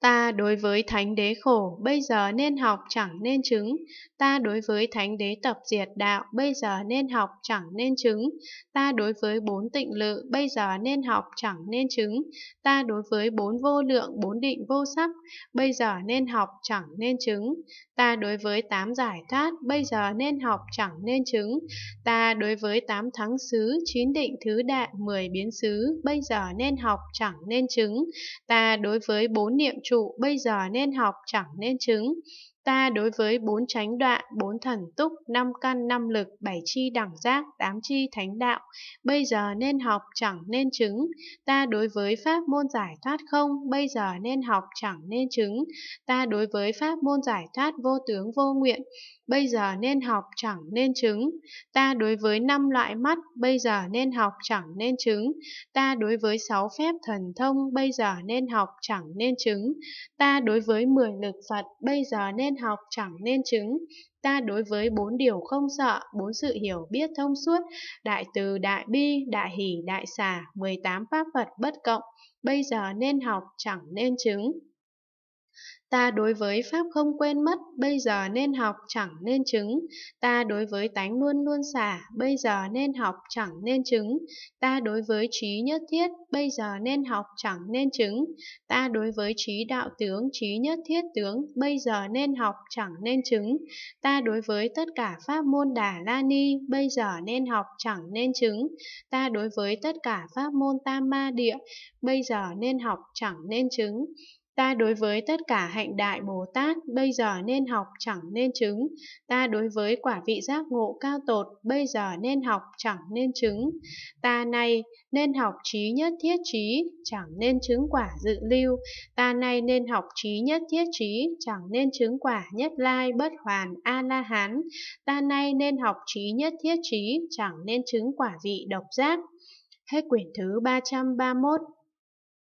Ta đối với thánh đế khổ, bây giờ nên học chẳng nên chứng. Ta đối với thánh đế tập diệt đạo, bây giờ nên học chẳng nên chứng. Ta đối với bốn tịnh lự, bây giờ nên học chẳng nên chứng. Ta đối với bốn vô lượng, bốn định vô sắc, bây giờ nên học chẳng nên chứng. Ta đối với tám giải thoát, bây giờ nên học chẳng nên chứng. Ta đối với tám thắng xứ, chín định thứ đại, mười biến xứ, bây giờ nên học chẳng nên chứng. Ta đối với bốn niệm trụ bây giờ nên học chẳng nên chứng Ta đối với bốn chánh đoạn, bốn thần túc, năm căn, năm lực, bảy chi đẳng giác, tám chi thánh đạo, bây giờ nên học chẳng nên chứng. Ta đối với pháp môn giải thoát không, bây giờ nên học chẳng nên chứng. Ta đối với pháp môn giải thoát vô tướng vô nguyện, bây giờ nên học chẳng nên chứng. Ta đối với năm loại mắt, bây giờ nên học chẳng nên chứng. Ta đối với sáu phép thần thông, bây giờ nên học chẳng nên chứng. Ta đối với mười lực Phật, bây giờ nên nên học chẳng nên chứng. Ta đối với bốn điều không sợ, bốn sự hiểu biết thông suốt, đại từ, đại bi, đại hỷ, đại xả, 18 pháp Phật bất cộng, bây giờ nên học chẳng nên chứng. Ta đối với Pháp không quên mất, bây giờ nên học chẳng nên chứng. Ta đối với tánh luôn luôn xả, bây giờ nên học chẳng nên chứng. Ta đối với trí nhất thiết, bây giờ nên học chẳng nên chứng. Ta đối với trí đạo tướng, trí nhất thiết tướng, bây giờ nên học chẳng nên chứng. Ta đối với tất cả pháp môn đà la ni, bây giờ nên học chẳng nên chứng. Ta đối với tất cả pháp môn tam ma địa, bây giờ nên học chẳng nên chứng Ta đối với tất cả hạnh đại Bồ Tát bây giờ nên học chẳng nên chứng. Ta đối với quả vị giác ngộ cao tột bây giờ nên học chẳng nên chứng. Ta nay nên học trí nhất thiết trí chẳng nên chứng quả dự lưu. Ta nay nên học trí nhất thiết trí chẳng nên chứng quả nhất lai bất hoàn a la hán. Ta nay nên học trí nhất thiết trí chẳng nên chứng quả vị độc giác. Hết quyển thứ 331